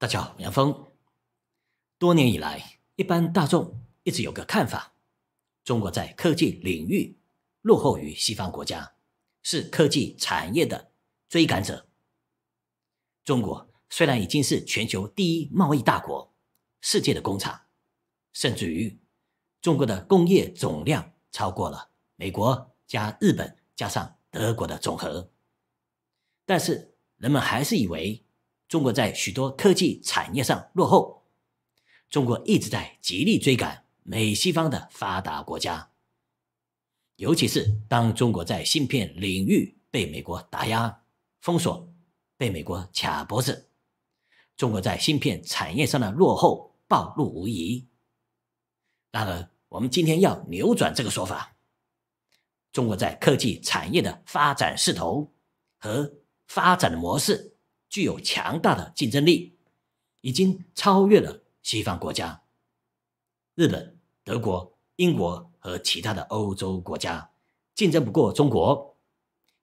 大家好，杨峰。多年以来，一般大众一直有个看法：中国在科技领域落后于西方国家，是科技产业的追赶者。中国虽然已经是全球第一贸易大国、世界的工厂，甚至于中国的工业总量超过了美国加日本加上德国的总和，但是人们还是以为。中国在许多科技产业上落后，中国一直在极力追赶美西方的发达国家。尤其是当中国在芯片领域被美国打压、封锁，被美国卡脖子，中国在芯片产业上的落后暴露无遗。然而，我们今天要扭转这个说法：，中国在科技产业的发展势头和发展的模式。具有强大的竞争力，已经超越了西方国家，日本、德国、英国和其他的欧洲国家竞争不过中国，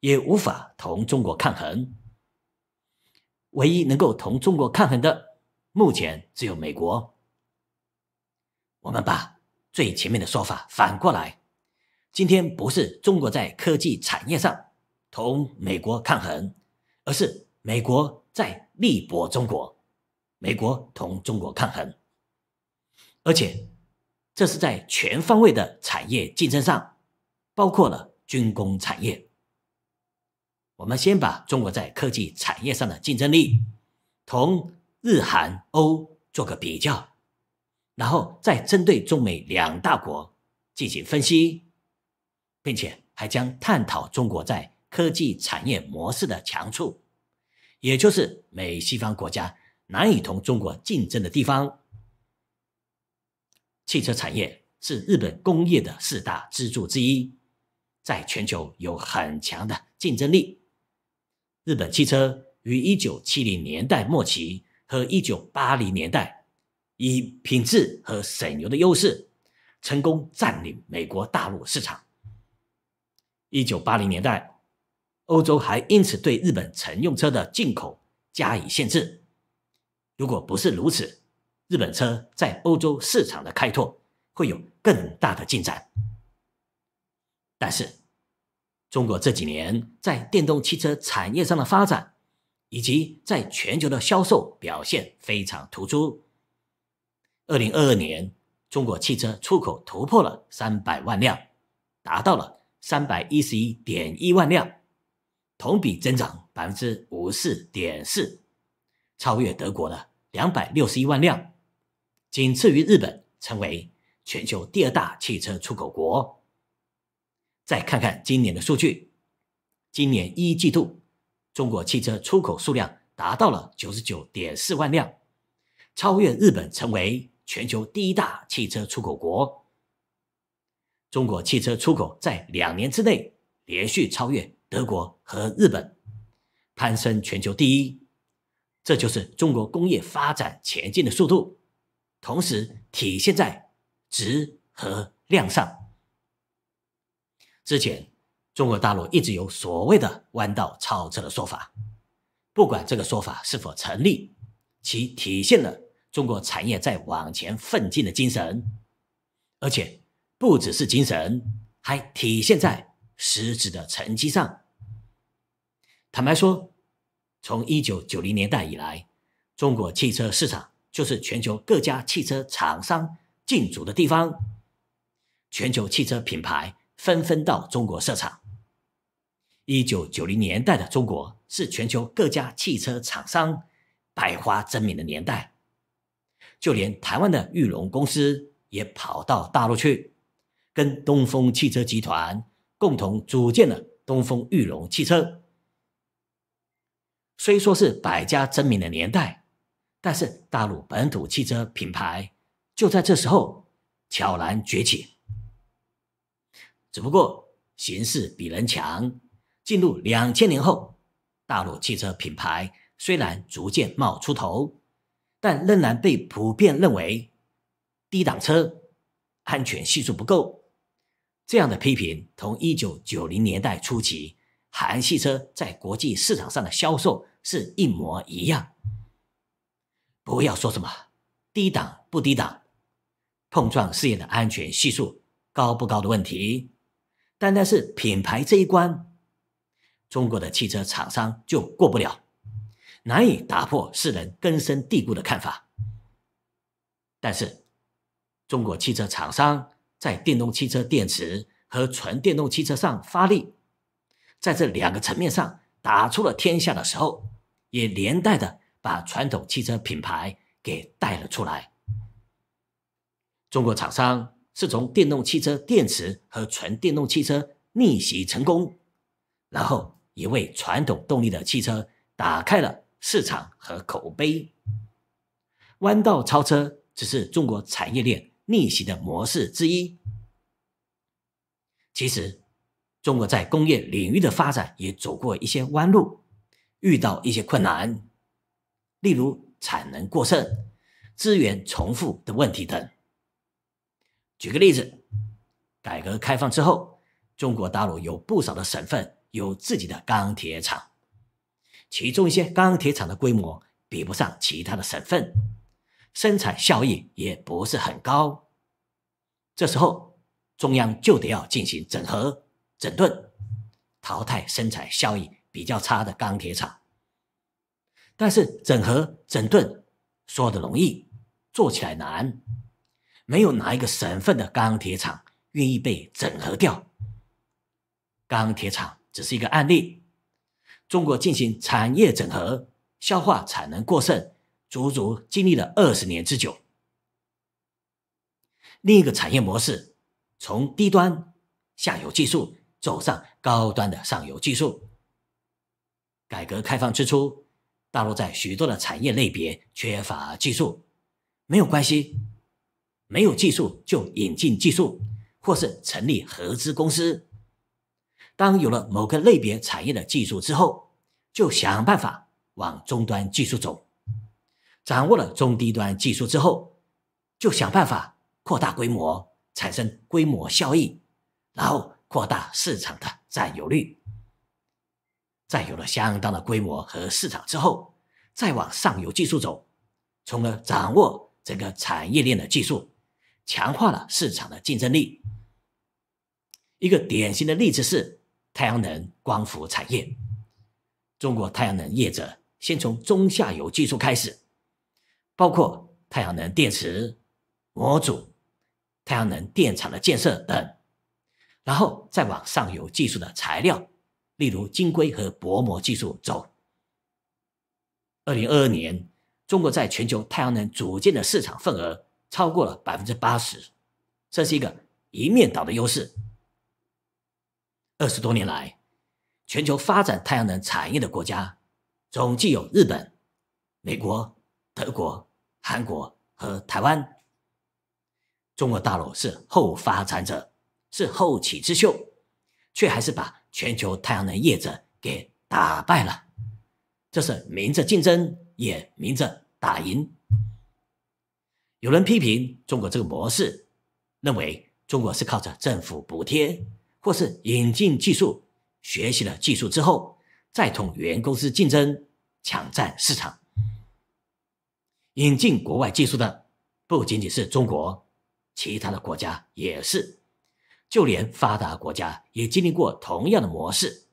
也无法同中国抗衡。唯一能够同中国抗衡的，目前只有美国。我们把最前面的说法反过来：今天不是中国在科技产业上同美国抗衡，而是。美国在力搏中国，美国同中国抗衡，而且这是在全方位的产业竞争上，包括了军工产业。我们先把中国在科技产业上的竞争力同日韩欧做个比较，然后再针对中美两大国进行分析，并且还将探讨中国在科技产业模式的强处。也就是美西方国家难以同中国竞争的地方。汽车产业是日本工业的四大支柱之一，在全球有很强的竞争力。日本汽车于一九七零年代末期和一九八零年代，以品质和省油的优势，成功占领美国大陆市场。一九八零年代。欧洲还因此对日本乘用车的进口加以限制。如果不是如此，日本车在欧洲市场的开拓会有更大的进展。但是，中国这几年在电动汽车产业上的发展，以及在全球的销售表现非常突出。二零二二年，中国汽车出口突破了三百万辆，达到了三百一十一点一万辆。同比增长百分之五四点四，超越德国的两百六十一万辆，仅次于日本，成为全球第二大汽车出口国。再看看今年的数据，今年一季度中国汽车出口数量达到了九十九点四万辆，超越日本，成为全球第一大汽车出口国。中国汽车出口在两年之内连续超越。德国和日本攀升全球第一，这就是中国工业发展前进的速度，同时体现在质和量上。之前中国大陆一直有所谓的“弯道超车”的说法，不管这个说法是否成立，其体现了中国产业在往前奋进的精神，而且不只是精神，还体现在。实质的成绩上，坦白说，从一九九零年代以来，中国汽车市场就是全球各家汽车厂商进驻的地方。全球汽车品牌纷纷到中国设厂。一九九零年代的中国是全球各家汽车厂商百花争鸣的年代，就连台湾的裕隆公司也跑到大陆去，跟东风汽车集团。共同组建了东风裕隆汽车。虽说是百家争鸣的年代，但是大陆本土汽车品牌就在这时候悄然崛起。只不过形势比人强。进入两千年后，大陆汽车品牌虽然逐渐冒出头，但仍然被普遍认为低档车，安全系数不够。这样的批评，同一九九零年代初期，韩系车在国际市场上的销售是一模一样。不要说什么低档不低档、碰撞试验的安全系数高不高的问题，单单是品牌这一关，中国的汽车厂商就过不了，难以打破世人根深蒂固的看法。但是，中国汽车厂商。在电动汽车电池和纯电动汽车上发力，在这两个层面上打出了天下的时候，也连带的把传统汽车品牌给带了出来。中国厂商是从电动汽车电池和纯电动汽车逆袭成功，然后也为传统动力的汽车打开了市场和口碑。弯道超车只是中国产业链。逆袭的模式之一。其实，中国在工业领域的发展也走过一些弯路，遇到一些困难，例如产能过剩、资源重复的问题等。举个例子，改革开放之后，中国大陆有不少的省份有自己的钢铁厂，其中一些钢铁厂的规模比不上其他的省份。生产效益也不是很高，这时候中央就得要进行整合、整顿、淘汰生产效益比较差的钢铁厂。但是整合、整顿说的容易，做起来难，没有哪一个省份的钢铁厂愿意被整合掉。钢铁厂只是一个案例，中国进行产业整合、消化产能过剩。足足经历了二十年之久。另一个产业模式，从低端下游技术走上高端的上游技术。改革开放之初，大陆在许多的产业类别缺乏技术，没有关系，没有技术就引进技术，或是成立合资公司。当有了某个类别产业的技术之后，就想办法往终端技术走。掌握了中低端技术之后，就想办法扩大规模，产生规模效益，然后扩大市场的占有率。在有了相当的规模和市场之后，再往上游技术走，从而掌握整个产业链的技术，强化了市场的竞争力。一个典型的例子是太阳能光伏产业，中国太阳能业者先从中下游技术开始。包括太阳能电池模组、太阳能电厂的建设等，然后再往上游技术的材料，例如晶硅和薄膜技术走。二零二二年，中国在全球太阳能组件的市场份额超过了百分之八十，这是一个一面倒的优势。二十多年来，全球发展太阳能产业的国家总计有日本、美国、德国。韩国和台湾、中国大陆是后发展者，是后起之秀，却还是把全球太阳能业者给打败了。这是明着竞争，也明着打赢。有人批评中国这个模式，认为中国是靠着政府补贴或是引进技术、学习了技术之后，再同原公司竞争，抢占市场。引进国外技术的不仅仅是中国，其他的国家也是，就连发达国家也经历过同样的模式。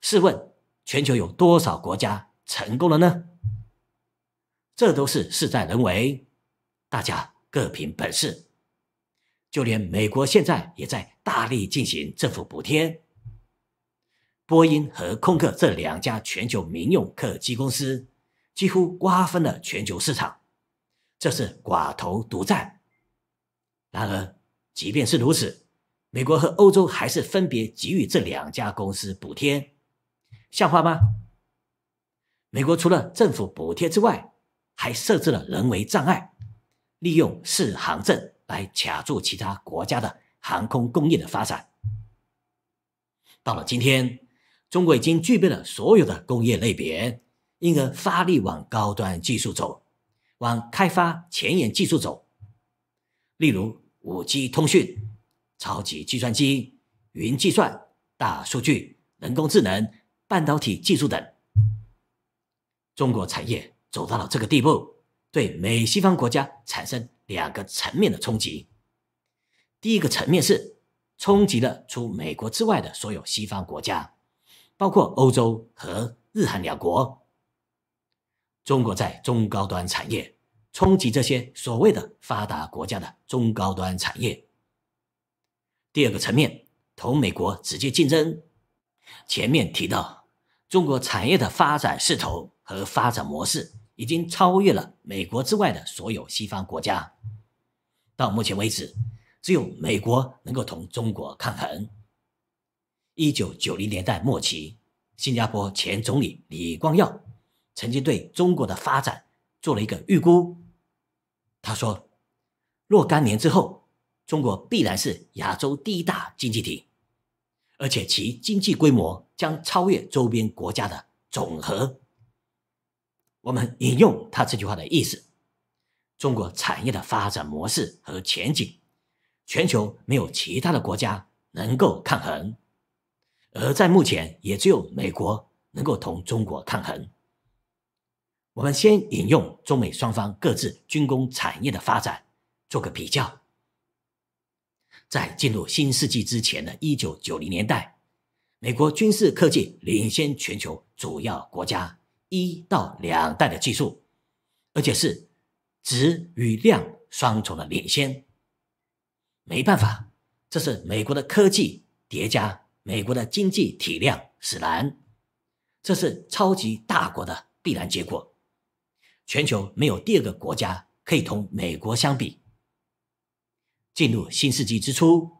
试问，全球有多少国家成功了呢？这都是事在人为，大家各凭本事。就连美国现在也在大力进行政府补贴，波音和空客这两家全球民用客机公司。几乎瓜分了全球市场，这是寡头独占。然而，即便是如此，美国和欧洲还是分别给予这两家公司补贴，像话吗？美国除了政府补贴之外，还设置了人为障碍，利用试航证来卡住其他国家的航空工业的发展。到了今天，中国已经具备了所有的工业类别。因而发力往高端技术走，往开发前沿技术走，例如 5G 通讯、超级计算机、云计算、大数据、人工智能、半导体技术等。中国产业走到了这个地步，对美西方国家产生两个层面的冲击。第一个层面是冲击了除美国之外的所有西方国家，包括欧洲和日韩两国。中国在中高端产业冲击这些所谓的发达国家的中高端产业。第二个层面，同美国直接竞争。前面提到，中国产业的发展势头和发展模式已经超越了美国之外的所有西方国家。到目前为止，只有美国能够同中国抗衡。一九九零年代末期，新加坡前总理李光耀。曾经对中国的发展做了一个预估，他说，若干年之后，中国必然是亚洲第一大经济体，而且其经济规模将超越周边国家的总和。我们引用他这句话的意思：，中国产业的发展模式和前景，全球没有其他的国家能够抗衡，而在目前，也只有美国能够同中国抗衡。我们先引用中美双方各自军工产业的发展做个比较，在进入新世纪之前的一九九零年代，美国军事科技领先全球主要国家一到两代的技术，而且是质与量双重的领先。没办法，这是美国的科技叠加美国的经济体量使然，这是超级大国的必然结果。全球没有第二个国家可以同美国相比。进入新世纪之初，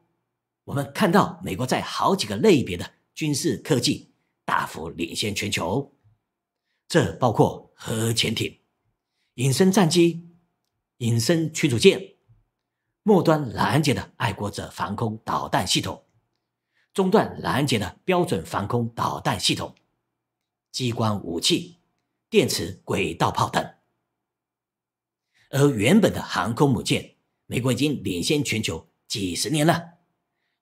我们看到美国在好几个类别的军事科技大幅领先全球，这包括核潜艇、隐身战机、隐身驱逐舰、末端拦截的爱国者防空导弹系统、中段拦截的标准防空导弹系统、激光武器、电磁轨道炮等。而原本的航空母舰，美国已经领先全球几十年了，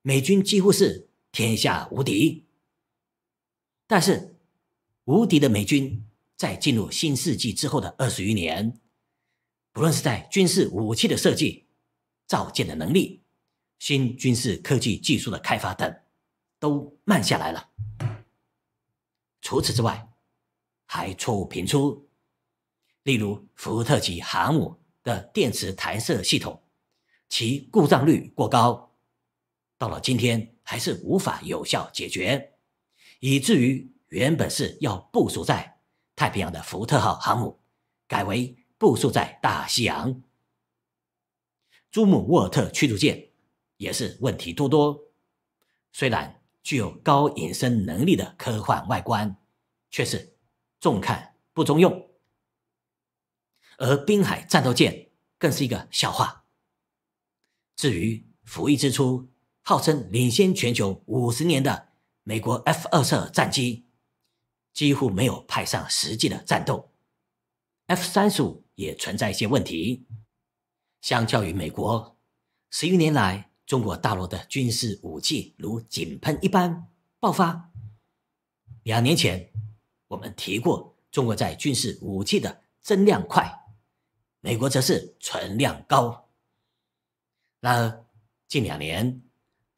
美军几乎是天下无敌。但是，无敌的美军在进入新世纪之后的二十余年，不论是在军事武器的设计、造舰的能力、新军事科技技术的开发等，都慢下来了。除此之外，还错误频出，例如福特级航母。的电磁弹射系统，其故障率过高，到了今天还是无法有效解决，以至于原本是要部署在太平洋的福特号航母，改为部署在大西洋。朱姆沃尔特驱逐舰也是问题多多，虽然具有高隐身能力的科幻外观，却是重看不中用。而滨海战斗舰更是一个笑话。至于服役之初号称领先全球五十年的美国 F 二十二战机，几乎没有派上实际的战斗。F 三十五也存在一些问题。相较于美国，十余年来中国大陆的军事武器如井喷一般爆发。两年前我们提过，中国在军事武器的增量快。美国则是存量高，然而近两年，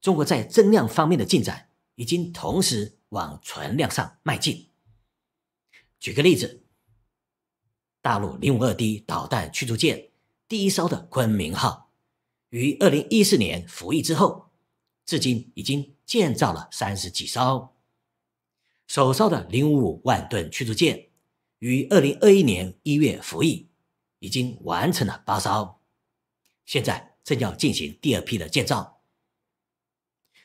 中国在增量方面的进展已经同时往存量上迈进。举个例子，大陆零五二 D 导弹驱逐舰第一艘的“昆明号”于二零一四年服役之后，至今已经建造了三十几艘。首艘的零五五万吨驱逐舰于二零二一年一月服役。已经完成了八艘，现在正要进行第二批的建造。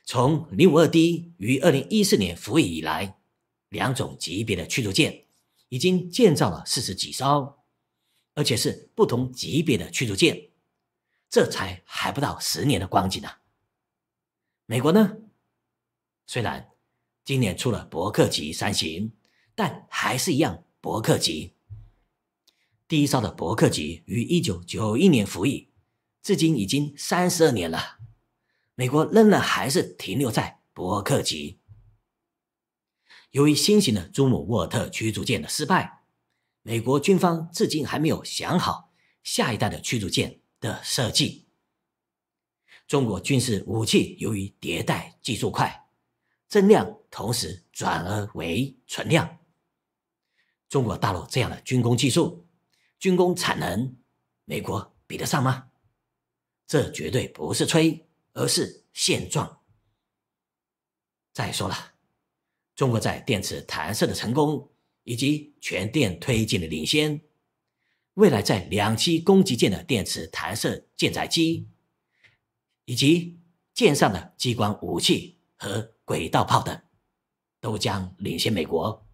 从零五二 D 于二零一四年服役以来，两种级别的驱逐舰已经建造了四十几艘，而且是不同级别的驱逐舰，这才还不到十年的光景呢。美国呢，虽然今年出了伯克级三型，但还是一样伯克级。第一艘的伯克级于一九九一年服役，至今已经三十二年了。美国仍然还是停留在伯克级。由于新型的朱姆沃尔特驱逐舰的失败，美国军方至今还没有想好下一代的驱逐舰的设计。中国军事武器由于迭代技术快，增量同时转而为存量。中国大陆这样的军工技术。军工产能，美国比得上吗？这绝对不是吹，而是现状。再说了，中国在电池弹射的成功以及全电推进的领先，未来在两栖攻击舰的电池弹射舰载机，以及舰上的激光武器和轨道炮等，都将领先美国。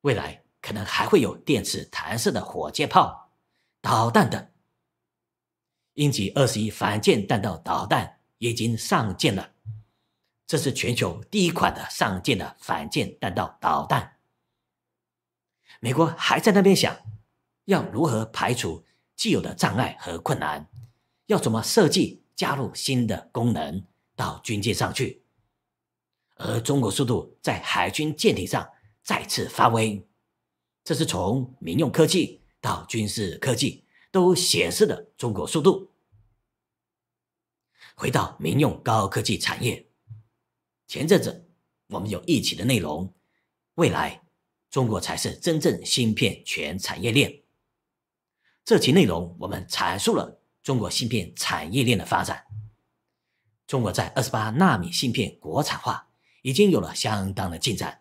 未来。可能还会有电磁弹射的火箭炮、导弹等。鹰击二十一反舰弹道导弹已经上舰了，这是全球第一款的上舰的反舰弹道导弹。美国还在那边想，要如何排除既有的障碍和困难，要怎么设计加入新的功能到军舰上去？而中国速度在海军舰艇上再次发威。这是从民用科技到军事科技都显示的中国速度。回到民用高科技产业，前阵子我们有一起的内容，未来中国才是真正芯片全产业链。这期内容我们阐述了中国芯片产业链的发展。中国在二十八纳米芯片国产化已经有了相当的进展，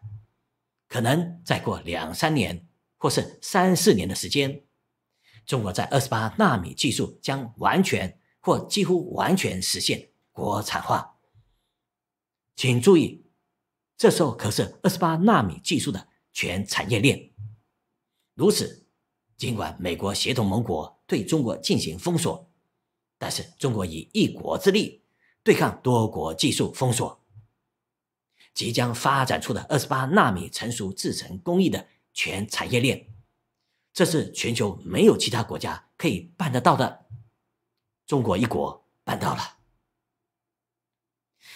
可能再过两三年。或是三四年的时间，中国在二十八纳米技术将完全或几乎完全实现国产化。请注意，这时候可是二十八纳米技术的全产业链。如此，尽管美国协同盟国对中国进行封锁，但是中国以一国之力对抗多国技术封锁。即将发展出的二十八纳米成熟制程工艺的。全产业链，这是全球没有其他国家可以办得到的。中国一国办到了。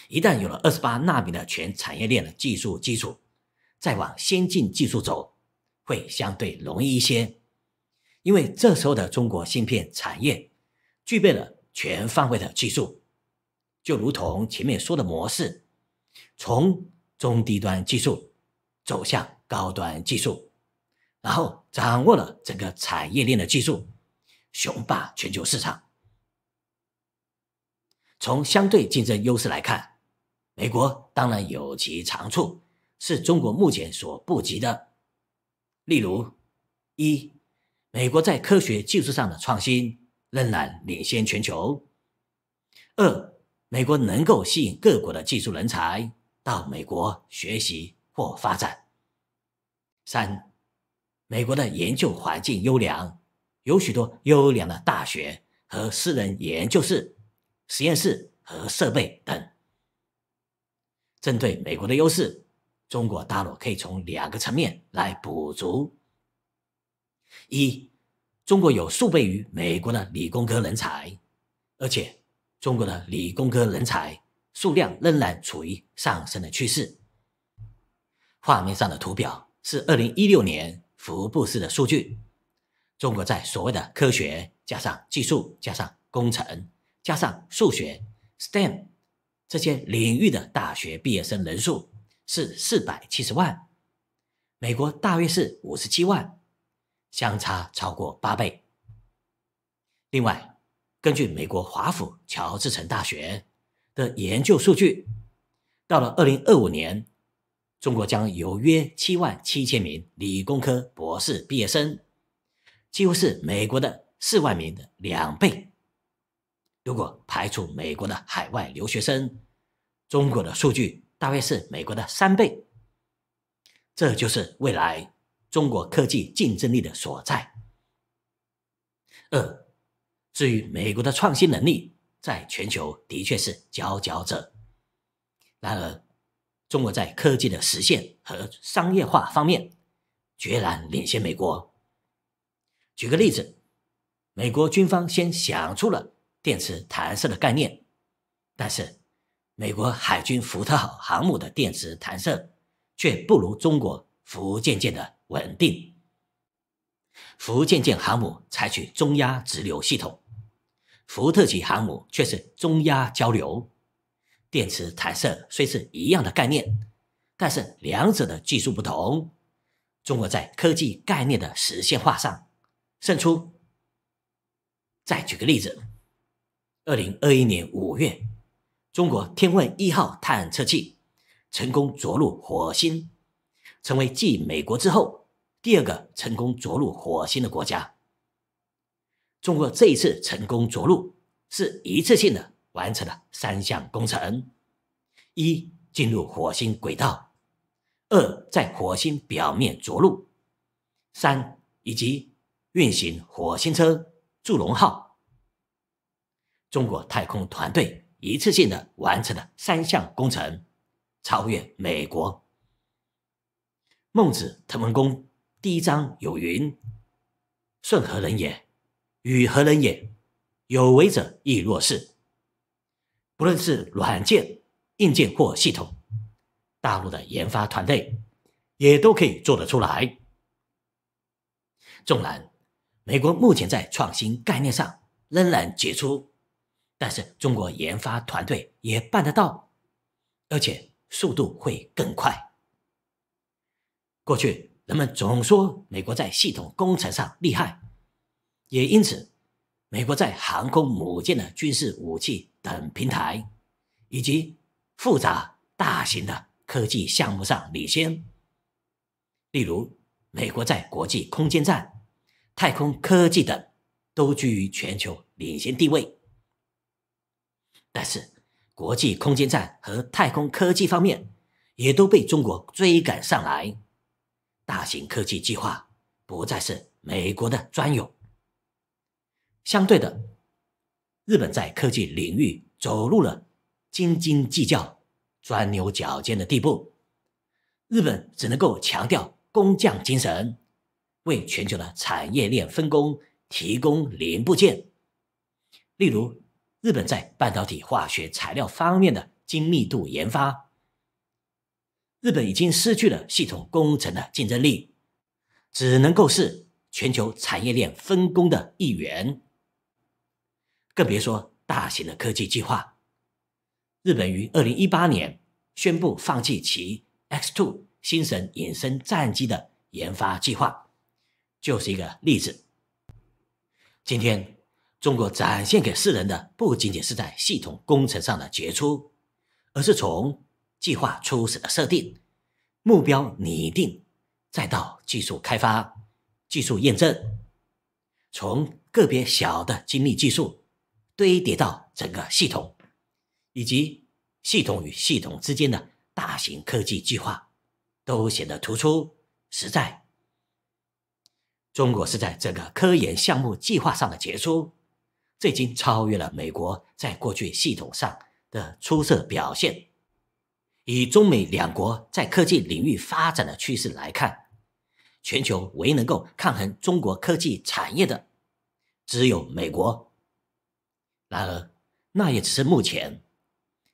一旦有了二十八纳米的全产业链的技术基础，再往先进技术走，会相对容易一些。因为这时候的中国芯片产业具备了全方位的技术，就如同前面说的模式，从中低端技术走向。高端技术，然后掌握了整个产业链的技术，雄霸全球市场。从相对竞争优势来看，美国当然有其长处，是中国目前所不及的。例如，一、美国在科学技术上的创新仍然领先全球；二、美国能够吸引各国的技术人才到美国学习或发展。三，美国的研究环境优良，有许多优良的大学和私人研究室、实验室和设备等。针对美国的优势，中国大陆可以从两个层面来补足：一，中国有数倍于美国的理工科人才，而且中国的理工科人才数量仍然处于上升的趋势。画面上的图表。是二零一六年福布斯的数据，中国在所谓的科学加上技术加上工程加上数学 （STEM） 这些领域的大学毕业生人数是四百七十万，美国大约是五十七万，相差超过八倍。另外，根据美国华府乔治城大学的研究数据，到了二零二五年。中国将有约七万七千名理工科博士毕业生，几乎是美国的四万名的两倍。如果排除美国的海外留学生，中国的数据大约是美国的三倍。这就是未来中国科技竞争力的所在。二，至于美国的创新能力，在全球的确是佼佼者，然而。中国在科技的实现和商业化方面，决然领先美国。举个例子，美国军方先想出了电磁弹射的概念，但是美国海军福特号航母的电磁弹射却不如中国福建舰的稳定。福建舰航母采取中压直流系统，福特级航母却是中压交流。电磁弹射虽是一样的概念，但是两者的技术不同，中国在科技概念的实现化上胜出。再举个例子，二零二一年五月，中国天问一号探测器成功着陆火星，成为继美国之后第二个成功着陆火星的国家。中国这一次成功着陆是一次性的。完成了三项工程：一、进入火星轨道；二、在火星表面着陆；三以及运行火星车“祝融号”。中国太空团队一次性的完成了三项工程，超越美国。孟子《滕文公》第一章有云：“顺何人也？与何人也？有为者亦若是。”不论是软件、硬件或系统，大陆的研发团队也都可以做得出来。纵然美国目前在创新概念上仍然杰出，但是中国研发团队也办得到，而且速度会更快。过去人们总说美国在系统工程上厉害，也因此美国在航空母舰的军事武器。等平台，以及复杂大型的科技项目上领先，例如美国在国际空间站、太空科技等都居于全球领先地位。但是，国际空间站和太空科技方面也都被中国追赶上来，大型科技计划不再是美国的专有。相对的。日本在科技领域走入了斤斤计较、钻牛角尖的地步。日本只能够强调工匠精神，为全球的产业链分工提供零部件。例如，日本在半导体化学材料方面的精密度研发，日本已经失去了系统工程的竞争力，只能够是全球产业链分工的一员。更别说大型的科技计划。日本于二零一八年宣布放弃其 X2 新神隐身战机的研发计划，就是一个例子。今天，中国展现给世人的不仅仅是在系统工程上的杰出，而是从计划初始的设定、目标拟定，再到技术开发、技术验证，从个别小的精密技术。堆叠到整个系统，以及系统与系统之间的大型科技计划，都显得突出实在。中国是在这个科研项目计划上的杰出，这已经超越了美国在过去系统上的出色表现。以中美两国在科技领域发展的趋势来看，全球唯能够抗衡中国科技产业的，只有美国。然而，那也只是目前。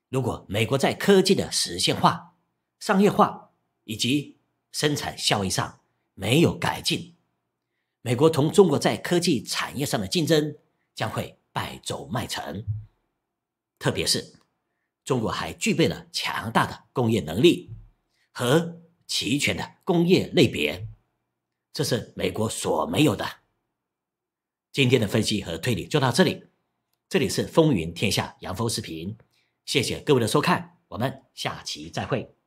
如果美国在科技的实现化、商业化以及生产效益上没有改进，美国同中国在科技产业上的竞争将会败走麦城。特别是，中国还具备了强大的工业能力和齐全的工业类别，这是美国所没有的。今天的分析和推理就到这里。这里是风云天下杨峰视频，谢谢各位的收看，我们下期再会。